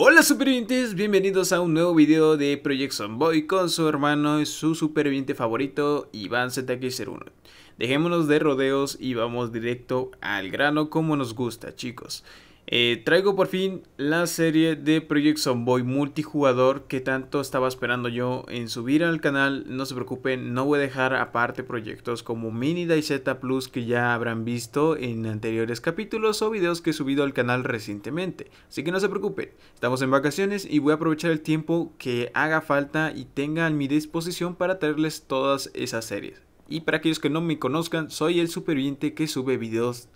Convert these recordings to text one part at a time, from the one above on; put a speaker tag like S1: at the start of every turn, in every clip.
S1: Hola supervivientes, bienvenidos a un nuevo video de Project Sunboy con su hermano y su superviviente favorito Iván zk 01 Dejémonos de rodeos y vamos directo al grano como nos gusta chicos. Eh, traigo por fin la serie de Project Zomboy multijugador que tanto estaba esperando yo en subir al canal. No se preocupen, no voy a dejar aparte proyectos como Mini Z Plus que ya habrán visto en anteriores capítulos o videos que he subido al canal recientemente. Así que no se preocupen, estamos en vacaciones y voy a aprovechar el tiempo que haga falta y tenga a mi disposición para traerles todas esas series. Y para aquellos que no me conozcan, soy el superviviente que sube videos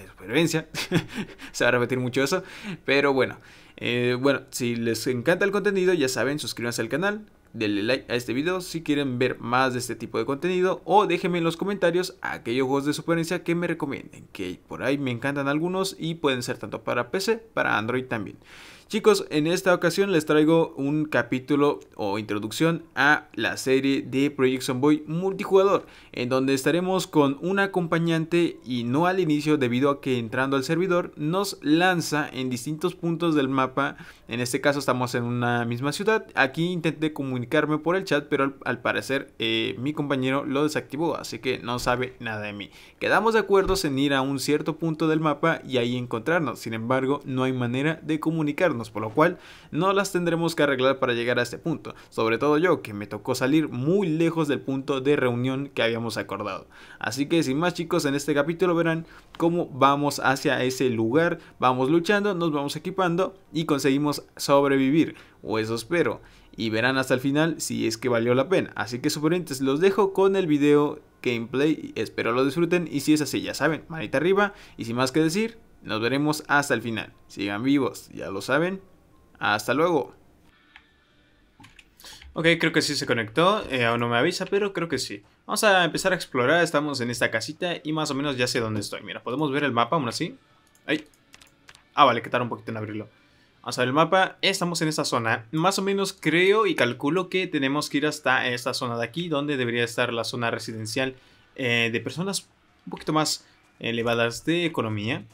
S1: de supervivencia. Se va a repetir mucho eso. Pero bueno, eh, bueno, si les encanta el contenido, ya saben, suscríbanse al canal. Denle like a este video si quieren ver más de este tipo de contenido o déjenme en los comentarios aquellos juegos de supervivencia que me recomienden, que por ahí me encantan algunos y pueden ser tanto para PC, para Android también. Chicos, en esta ocasión les traigo un capítulo o introducción a la serie de Project Boy multijugador, en donde estaremos con un acompañante y no al inicio debido a que entrando al servidor nos lanza en distintos puntos del mapa, en este caso estamos en una misma ciudad, aquí intenté comunicarme por el chat, pero al, parecer eh, mi compañero lo desactivó, así que no sabe nada de mí. Quedamos de acuerdo en ir a un cierto punto del mapa y ahí encontrarnos, sin embargo no hay manera de comunicarnos por lo cual no las tendremos que arreglar para llegar a este punto, sobre todo yo que me tocó salir muy lejos del punto de reunión que habíamos acordado. Así que sin más chicos, en este capítulo verán cómo vamos hacia ese lugar, vamos luchando, nos vamos equipando y conseguimos sobrevivir, o eso espero. Y verán hasta el final si es que valió la pena. Así que superiores, los dejo con el video gameplay. Espero lo disfruten y si es así ya saben, manita arriba y sin más que decir, nos veremos hasta el final. Sigan vivos, ya lo saben. Hasta luego. Ok, creo que sí se conectó. Eh, aún no me avisa, pero creo que sí. Vamos a empezar a explorar. Estamos en esta casita y más o menos ya sé dónde estoy. Mira, podemos ver el mapa aún así. Ay. Ah, vale, que tarda un poquito en abrirlo. Vamos a ver el mapa, estamos en esta zona. Más o menos creo y calculo que tenemos que ir hasta esta zona de aquí, donde debería estar la zona residencial eh, de personas un poquito más elevadas de economía.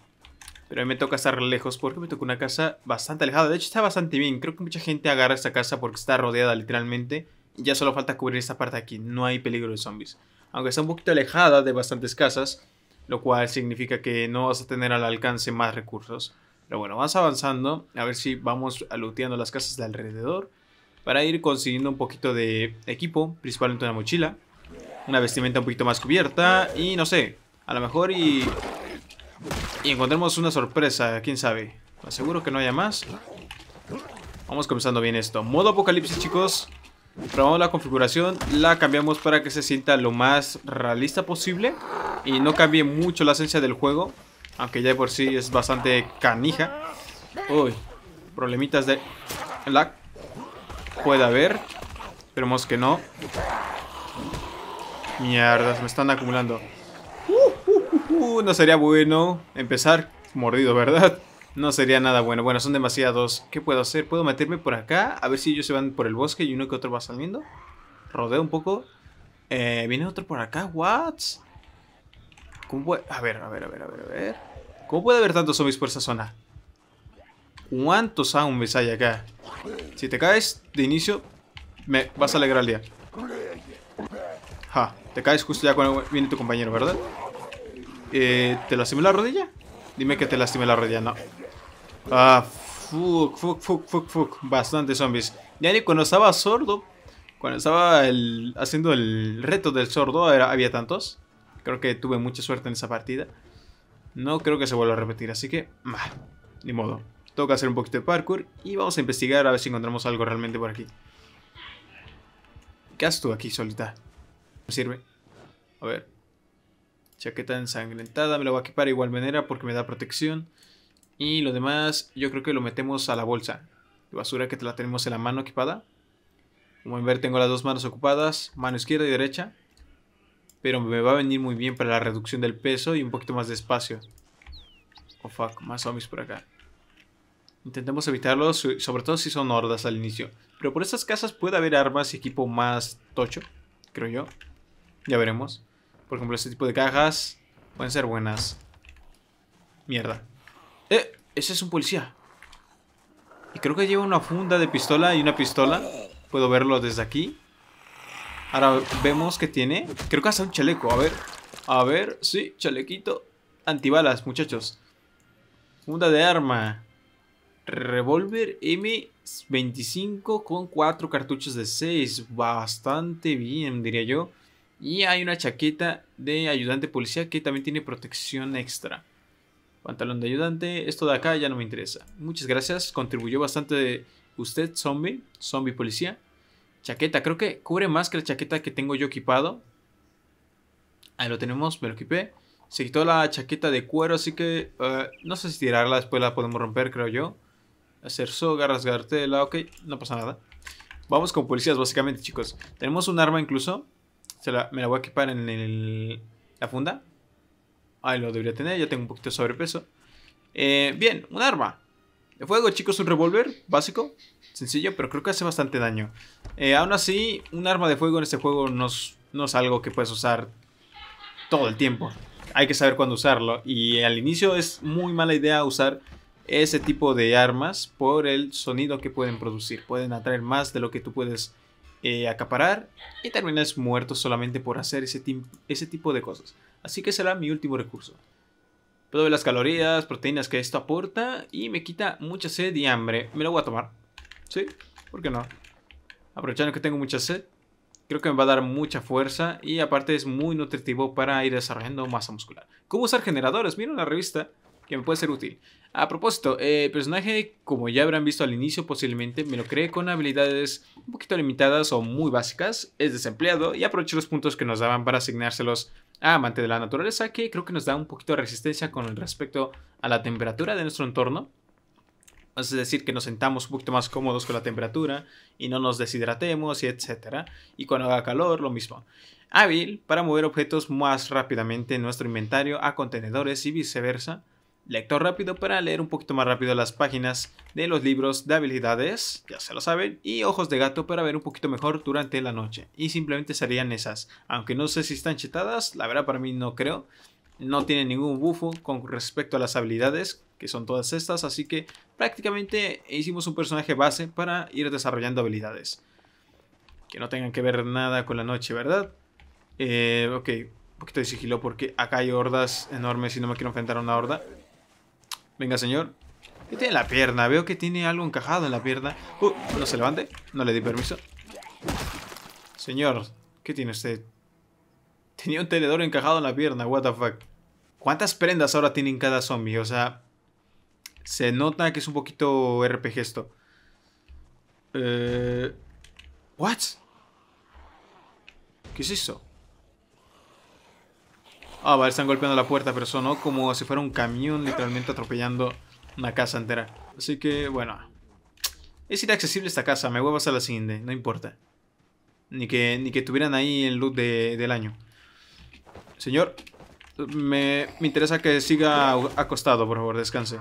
S1: Pero a mí me toca estar lejos porque me toca una casa bastante alejada. De hecho, está bastante bien. Creo que mucha gente agarra esta casa porque está rodeada literalmente. Ya solo falta cubrir esta parte aquí. No hay peligro de zombies. Aunque está un poquito alejada de bastantes casas. Lo cual significa que no vas a tener al alcance más recursos. Pero bueno, vas avanzando. A ver si vamos looteando las casas de alrededor. Para ir consiguiendo un poquito de equipo. Principalmente una mochila. Una vestimenta un poquito más cubierta. Y no sé. A lo mejor y y encontremos una sorpresa, quién sabe. Aseguro que no haya más. Vamos comenzando bien esto. Modo apocalipsis, chicos. Probamos la configuración, la cambiamos para que se sienta lo más realista posible. Y no cambie mucho la esencia del juego. Aunque ya por sí es bastante canija. Uy, problemitas de lag. Puede haber. Esperemos que no. Mierdas, me están acumulando. Uh, no sería bueno empezar mordido, ¿verdad? No sería nada bueno. Bueno, son demasiados. ¿Qué puedo hacer? ¿Puedo meterme por acá? A ver si ellos se van por el bosque y uno que otro va saliendo. Rodeo un poco. Eh, viene otro por acá. ¿What? ¿Cómo puede... A ver, a ver, a ver, a ver, a ver. ¿Cómo puede haber tantos zombies por esa zona? ¿Cuántos zombies hay acá? Si te caes de inicio, me vas a alegrar el día. Ja, te caes justo ya cuando viene tu compañero, ¿verdad? Eh, ¿Te lastimé la rodilla? Dime que te lastimé la rodilla, no. Ah, fuck, fuck, fuck, fuck, fuck. Bastante zombies. Ya ni cuando estaba sordo, cuando estaba haciendo el reto del sordo, había tantos. Creo que tuve mucha suerte en esa partida. No creo que se vuelva a repetir, así que... ni modo. Toca hacer un poquito de parkour y vamos a investigar a ver si encontramos algo realmente por aquí. ¿Qué haces tú aquí solita? ¿Me sirve. A ver. Chaqueta ensangrentada, me lo voy a equipar de igual manera porque me da protección. Y lo demás, yo creo que lo metemos a la bolsa de basura que la tenemos en la mano equipada. Como ven ver, tengo las dos manos ocupadas, mano izquierda y derecha. Pero me va a venir muy bien para la reducción del peso y un poquito más de espacio. Oh fuck, más zombies por acá. Intentemos evitarlos, sobre todo si son hordas al inicio. Pero por estas casas puede haber armas y equipo más tocho, creo yo. Ya veremos. Por ejemplo, este tipo de cajas pueden ser buenas. Mierda. ¡Eh! Ese es un policía. Y creo que lleva una funda de pistola y una pistola. Puedo verlo desde aquí. Ahora vemos que tiene... Creo que hasta un chaleco. A ver. A ver. Sí, chalequito. Antibalas, muchachos. Funda de arma. Revolver M25 con 4 cartuchos de 6. Bastante bien, diría yo. Y hay una chaqueta de ayudante policía que también tiene protección extra. Pantalón de ayudante, esto de acá ya no me interesa. Muchas gracias, contribuyó bastante de usted, zombie, zombie policía. Chaqueta, creo que cubre más que la chaqueta que tengo yo equipado. Ahí lo tenemos, me lo equipé. Se quitó la chaqueta de cuero, así que eh, no sé si tirarla, después la podemos romper, creo yo. Hacer soga, rasgarte ok, no pasa nada. Vamos con policías, básicamente, chicos. Tenemos un arma incluso me la voy a equipar en la funda. Ahí lo debería tener, yo tengo un poquito de sobrepeso. Eh, bien, un arma. De fuego, chicos, un revólver básico. Sencillo, pero creo que hace bastante daño. Eh, aún así, un arma de fuego en este juego no es, no es algo que puedes usar todo el tiempo. Hay que saber cuándo usarlo. Y al inicio es muy mala idea usar ese tipo de armas por el sonido que pueden producir. Pueden atraer más de lo que tú puedes eh, acaparar y terminas muerto solamente por hacer ese, ese tipo de cosas. Así que será mi último recurso. Puedo ver las calorías, proteínas que esto aporta y me quita mucha sed y hambre. Me lo voy a tomar. ¿Sí? ¿Por qué no? Aprovechando que tengo mucha sed, creo que me va a dar mucha fuerza y aparte es muy nutritivo para ir desarrollando masa muscular. ¿Cómo usar generadores? Mira una revista que me puede ser útil. A propósito, eh, el personaje, como ya habrán visto al inicio posiblemente, me lo creé con habilidades un poquito limitadas o muy básicas. Es desempleado y aprovecho los puntos que nos daban para asignárselos a Amante de la Naturaleza, que creo que nos da un poquito de resistencia con respecto a la temperatura de nuestro entorno. Es decir, que nos sentamos un poquito más cómodos con la temperatura y no nos deshidratemos y etc. Y cuando haga calor, lo mismo. Hábil para mover objetos más rápidamente en nuestro inventario a contenedores y viceversa Lector rápido para leer un poquito más rápido las páginas de los libros de habilidades, ya se lo saben, y ojos de gato para ver un poquito mejor durante la noche. Y simplemente serían esas, aunque no sé si están chetadas, la verdad para mí no creo. No tiene ningún bufo con respecto a las habilidades, que son todas estas, así que prácticamente hicimos un personaje base para ir desarrollando habilidades. Que no tengan que ver nada con la noche, ¿verdad? Eh, ok, un poquito de sigilo porque acá hay hordas enormes y no me quiero enfrentar a una horda. Venga, señor. ¿Qué tiene en la pierna? Veo que tiene algo encajado en la pierna. Uh, no se levante. No le di permiso. Señor, ¿qué tiene usted? Tenía un tenedor encajado en la pierna. What the fuck. ¿Cuántas prendas ahora tienen cada zombie? O sea, se nota que es un poquito RPG esto. Eh... What? ¿Qué es eso? Ah, vale, están golpeando la puerta, pero sonó como si fuera un camión literalmente atropellando una casa entera. Así que, bueno. Es inaccesible esta casa, me voy a la siguiente, no importa. Ni que, ni que tuvieran ahí el loot del año. Señor, me, interesa que siga acostado, por favor, descanse.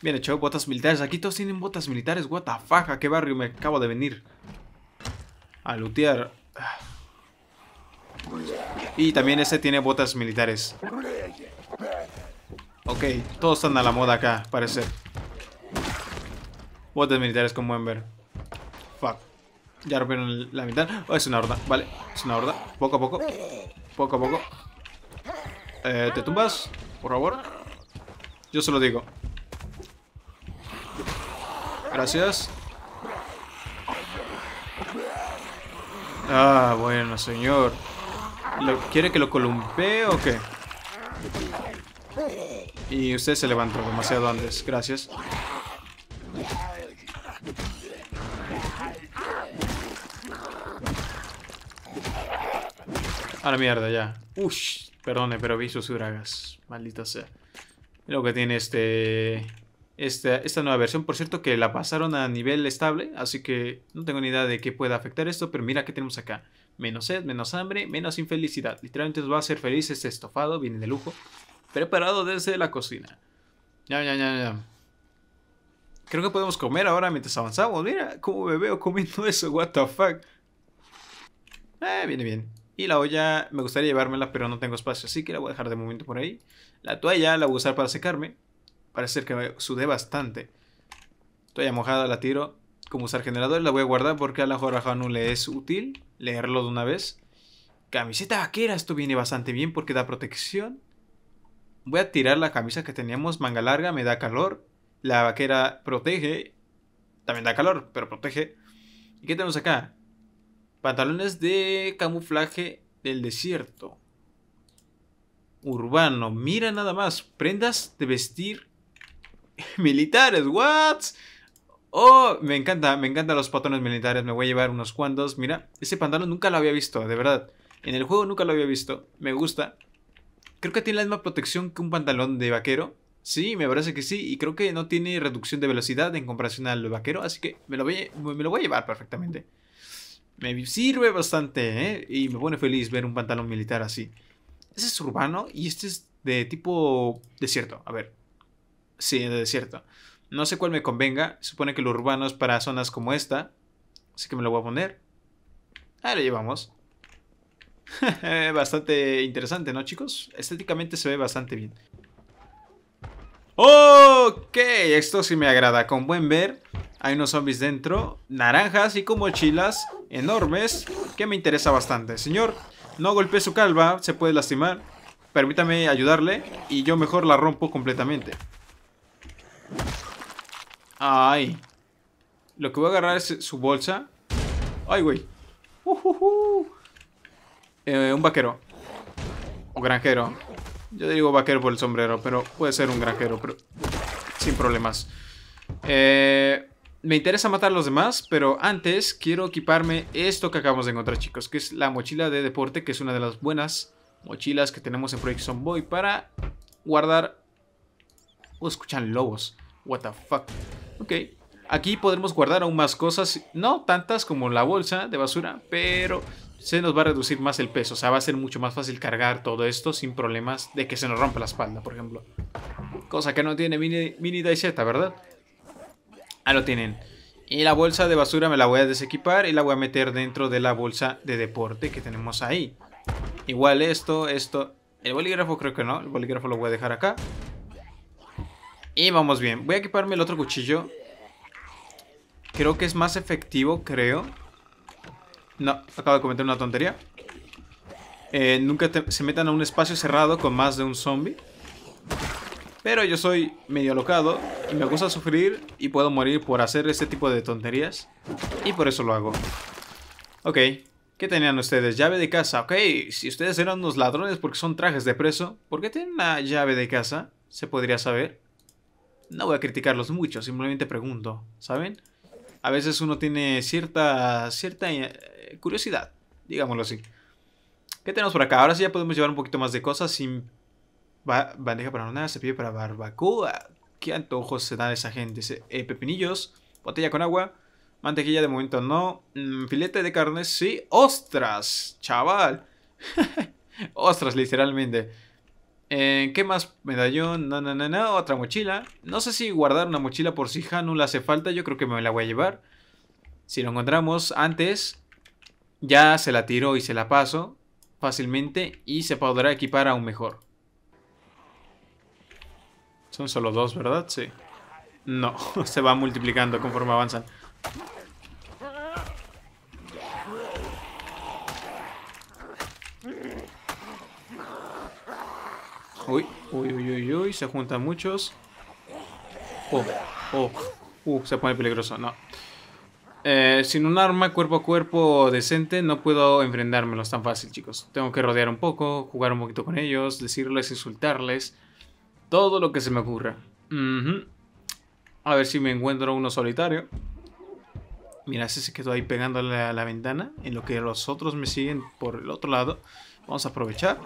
S1: Bien hecho, botas militares. Aquí todos tienen botas militares. What the ¿a qué barrio me acabo de venir? A lootear. Y también ese tiene botas militares. Ok, todos están a la moda acá, parece. Botas militares como pueden ver. Fuck. Ya rompieron la mitad. Oh, es una horda, vale. Es una horda. Poco a poco. Poco a poco. Eh, ¿Te tumbas? Por favor. Yo se lo digo. Gracias. Ah, bueno, señor. ¿Quiere que lo columpee o qué? Y usted se levantó demasiado antes. Gracias. A mierda, ya. Ush, perdone, pero vi sus dragas. Maldita sea. Lo que tiene este... Esta, esta nueva versión, por cierto, que la pasaron a nivel estable, así que no tengo ni idea de qué pueda afectar esto, pero mira qué tenemos acá. Menos sed, menos hambre, menos infelicidad. Literalmente os va a hacer feliz este estofado, viene de lujo. Preparado desde la cocina. Ya, ya, ya, ya. Creo que podemos comer ahora mientras avanzamos. Mira cómo me veo comiendo eso, what the fuck. Eh, viene bien. Y la olla, me gustaría llevármela, pero no tengo espacio, así que la voy a dejar de momento por ahí. La toalla la voy a usar para secarme. Parece que me sudé bastante. Toalla mojada, la tiro como usar generador la voy a guardar porque a la no le es útil leerlo de una vez. Camiseta vaquera, esto viene bastante bien porque da protección. Voy a tirar la camisa que teníamos, manga larga, me da calor. La vaquera protege, también da calor, pero protege. ¿Y qué tenemos acá? Pantalones de camuflaje del desierto. Urbano, mira nada más. Prendas de vestir militares, what? Oh, me encanta, me encantan los patrones militares, me voy a llevar unos cuantos. Mira, ese pantalón nunca lo había visto, de verdad. En el juego nunca lo había visto, me gusta. Creo que tiene la misma protección que un pantalón de vaquero. Sí, me parece que sí, y creo que no tiene reducción de velocidad en comparación al vaquero, así que me lo voy a, me lo voy a llevar perfectamente. Me sirve bastante, ¿eh? Y me pone feliz ver un pantalón militar así. Ese es urbano y este es de tipo desierto. A ver. Sí, de desierto. No sé cuál me convenga. Supone que lo urbano es para zonas como esta. Así que me lo voy a poner. Ahí lo llevamos. bastante interesante, ¿no, chicos? Estéticamente se ve bastante bien. Ok, esto sí me agrada. Con buen ver, hay unos zombies dentro, naranjas y con mochilas enormes, que me interesa bastante. Señor, no golpee su calva, se puede lastimar. Permítame ayudarle y yo mejor la rompo completamente. Ay. Lo que voy a agarrar es su bolsa. Ay, güey. Eh, un vaquero. O granjero. Yo digo vaquero por el sombrero, pero puede ser un granjero, pero sin problemas. Eh, me interesa matar a los demás, pero antes quiero equiparme esto que acabamos de encontrar, chicos, que es la mochila de deporte, que es una de las buenas mochilas que tenemos en Project Boy para guardar... O oh, escuchan lobos. What the fuck. Ok. Aquí podremos guardar aún más cosas, no tantas como la bolsa de basura, pero se nos va a reducir más el peso. O sea, va a ser mucho más fácil cargar todo esto sin problemas de que se nos rompa la espalda, por ejemplo. Cosa que no tiene mini, mini ¿verdad? Ah, lo tienen. Y la bolsa de basura me la voy a desequipar y la voy a meter dentro de la bolsa de deporte que tenemos ahí. Igual esto, esto... El bolígrafo creo que no, el bolígrafo lo voy a dejar acá. Y vamos bien. Voy a equiparme el otro cuchillo. Creo que es más efectivo, creo. No, acabo de cometer una tontería. Eh, nunca se metan a un espacio cerrado con más de un zombie. Pero yo soy medio locado y me gusta sufrir y puedo morir por hacer este tipo de tonterías. Y por eso lo hago. Ok, ¿qué tenían ustedes? Llave de casa. Ok, si ustedes eran unos ladrones porque son trajes de preso, ¿por qué tienen una llave de casa? Se podría saber. No voy a criticarlos mucho, simplemente pregunto, ¿saben? A veces uno tiene cierta, cierta eh, curiosidad, digámoslo así. ¿Qué tenemos por acá? Ahora sí ya podemos llevar un poquito más de cosas sin bandeja para nada, se pide para barbacoa. ¿Qué antojos se da a esa gente? Eh, pepinillos, botella con agua, mantequilla de momento no, mm, filete de carne sí, ostras, chaval. ostras, literalmente. Eh, ¿Qué más? Medallón, No, no, no, otra mochila. No sé si guardar una mochila por si la hace falta, yo creo que me la voy a llevar. Si lo encontramos antes, ya se la tiró y se la paso fácilmente y se podrá equipar aún mejor. Son solo dos, ¿verdad? Sí. No, se va multiplicando conforme avanzan. Uy, uy, uy, uy, uy, se juntan muchos. Oh, oh, uh, se pone peligroso, no. Eh, sin un arma cuerpo a cuerpo decente no puedo enfrentármelos tan fácil, chicos. Tengo que rodear un poco, jugar un poquito con ellos, decirles, insultarles. Todo lo que se me ocurra. A ver si me encuentro uno solitario. Mira, ese se quedó ahí pegándole a la ventana. En lo que los otros me siguen por el otro lado. Vamos a aprovechar.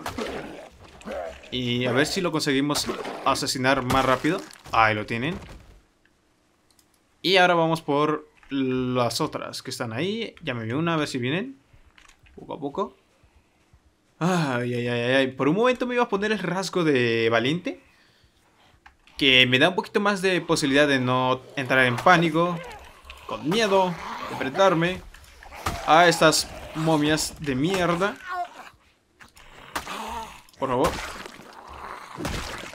S1: Y a ver si lo conseguimos asesinar más rápido. Ahí lo tienen. Y ahora vamos por las otras que están ahí. Ya me vi una, a ver si vienen. Poco a poco. Ay, ay, ay, ay. Por un momento me iba a poner el rasgo de valiente. Que me da un poquito más de posibilidad de no entrar en pánico. Con miedo. De enfrentarme. A estas momias de mierda. Por favor.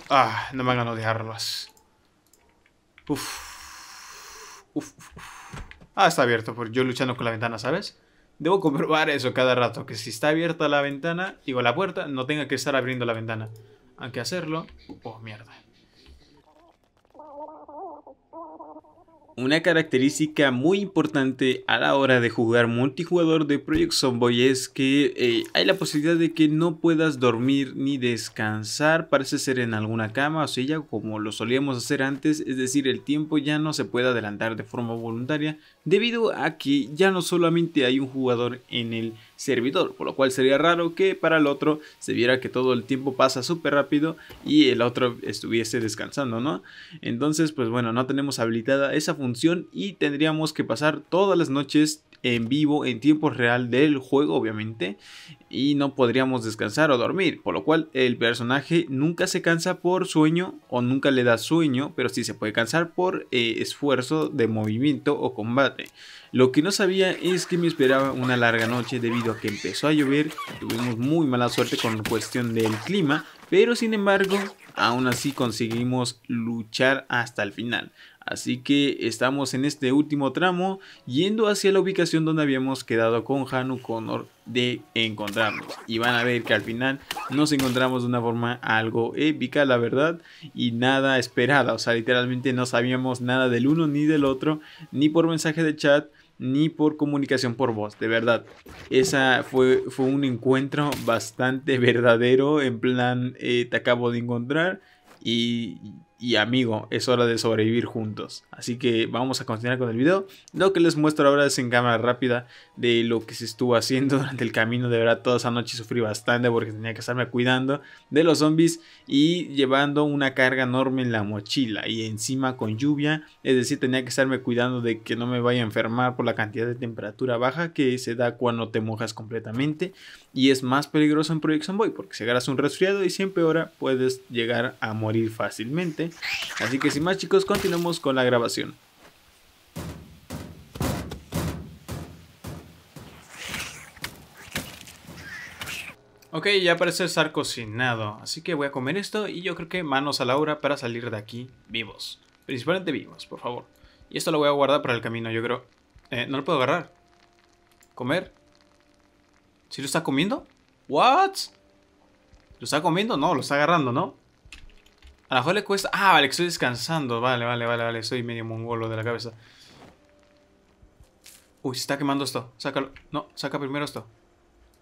S1: Ah, no me hagan odiarlas. Uf. Uf, uf. Ah, está abierto, por yo luchando con la ventana, ¿sabes? Debo comprobar eso cada rato, que si está abierta la ventana, digo la puerta, no tenga que estar abriendo la ventana. Aunque hacerlo... Oh, mierda. Una característica muy importante a la hora de jugar multijugador de Project Zomboid es que eh, hay la posibilidad de que no puedas dormir ni descansar, parece ser en alguna cama, o silla como lo solíamos hacer antes, es decir, el tiempo ya no se puede adelantar de forma voluntaria, debido a que ya no solamente hay un jugador en el servidor, por lo cual sería raro que para el otro se viera que todo el tiempo pasa súper rápido y el otro estuviese descansando, ¿no? Entonces, pues bueno, no tenemos habilitada esa función y tendríamos que pasar todas las noches en vivo, en tiempo real del juego, obviamente, y no podríamos descansar o dormir, por lo cual el personaje nunca se cansa por sueño o nunca le da sueño, pero sí se puede cansar por eh, esfuerzo de movimiento o combate. Lo que no sabía es que me esperaba una larga noche debido a que empezó a llover, tuvimos muy mala suerte con cuestión del clima, pero sin embargo, aún así conseguimos luchar hasta el final. Así que estamos en este último tramo yendo hacia la ubicación donde habíamos quedado con Hanu Connor de encontrarnos. Y van a ver que al final nos encontramos de una forma algo épica, la verdad, y nada esperada. O sea, literalmente no sabíamos nada del uno ni del otro, ni por mensaje de chat, ni por comunicación por voz, de verdad. Esa fue, fue un encuentro bastante verdadero, en plan, eh, te acabo de encontrar y y amigo, es hora de sobrevivir juntos. Así que vamos a continuar con el video. Lo que les muestro ahora es en cámara rápida de lo que se estuvo haciendo durante el camino. De verdad, toda esa noche sufrí bastante porque tenía que estarme cuidando de los zombies y llevando una carga enorme en la mochila y encima con lluvia. Es decir, tenía que estarme cuidando de que no me vaya a enfermar por la cantidad de temperatura baja que se da cuando te mojas completamente. Y es más peligroso en Project Boy porque si agarras un resfriado y siempre ahora puedes llegar a morir fácilmente. Así que sin más chicos, continuemos con la grabación. Ok, ya parece estar cocinado, así que voy a comer esto y yo creo que manos a la obra para salir de aquí vivos. Principalmente vivos, por favor. Y esto lo voy a guardar para el camino, yo creo. Eh, no lo puedo agarrar. ¿Comer? ¿Si ¿Sí lo está comiendo? ¿What? ¿Lo está comiendo? No, lo está agarrando, ¿no? A lo mejor le cuesta... Ah, vale, que estoy descansando. Vale, vale, vale, vale. Estoy medio mongolo de la cabeza. Uy, se está quemando esto. Sácalo. No, saca primero esto.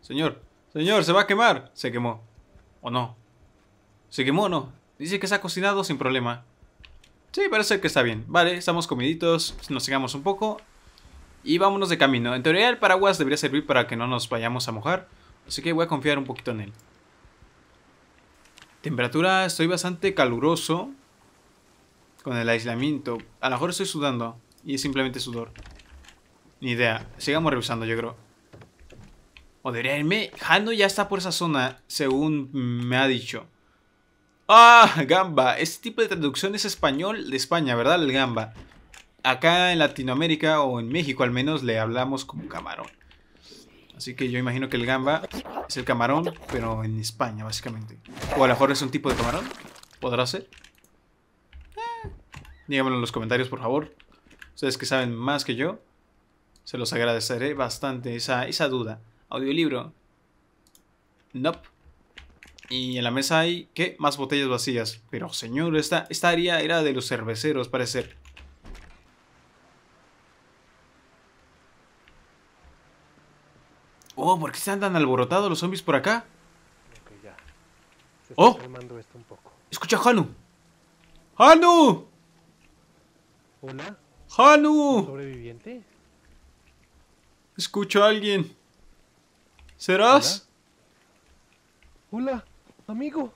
S1: Señor, señor, se va a quemar. Se quemó. ¿O no? ¿Se quemó o no? Dice que se ha cocinado sin problema. Sí, parece que está bien. Vale, estamos comiditos. Nos sigamos un poco. Y vámonos de camino. En teoría el paraguas debería servir para que no nos vayamos a mojar. Así que voy a confiar un poquito en él. Temperatura, estoy bastante caluroso con el aislamiento. A lo mejor estoy sudando y es simplemente sudor. Ni idea. Sigamos revisando, yo creo. O debería irme. ya está por esa zona, según me ha dicho. ¡Ah! Gamba. Este tipo de traducción es español de España, ¿verdad? El gamba. Acá en Latinoamérica o en México al menos le hablamos como camarón. Así que yo imagino que el gamba es el camarón, pero en España, básicamente. O a lo mejor es un tipo de camarón. ¿Podrá ser? Eh, Díganmelo en los comentarios, por favor. Ustedes que saben más que yo, se los agradeceré bastante esa, esa duda. Audiolibro. Nope. Y en la mesa hay, ¿qué? Más botellas vacías. Pero, señor, esta, esta área era de los cerveceros, parece ser. Oh, ¿por qué se andan alborotados los zombies por acá? oh. Escucha a Hanu. ¡Hanu! ¿Hola? ¡Hanu! ¿Sobreviviente? Escucho a alguien. ¿Serás? Hola amigo.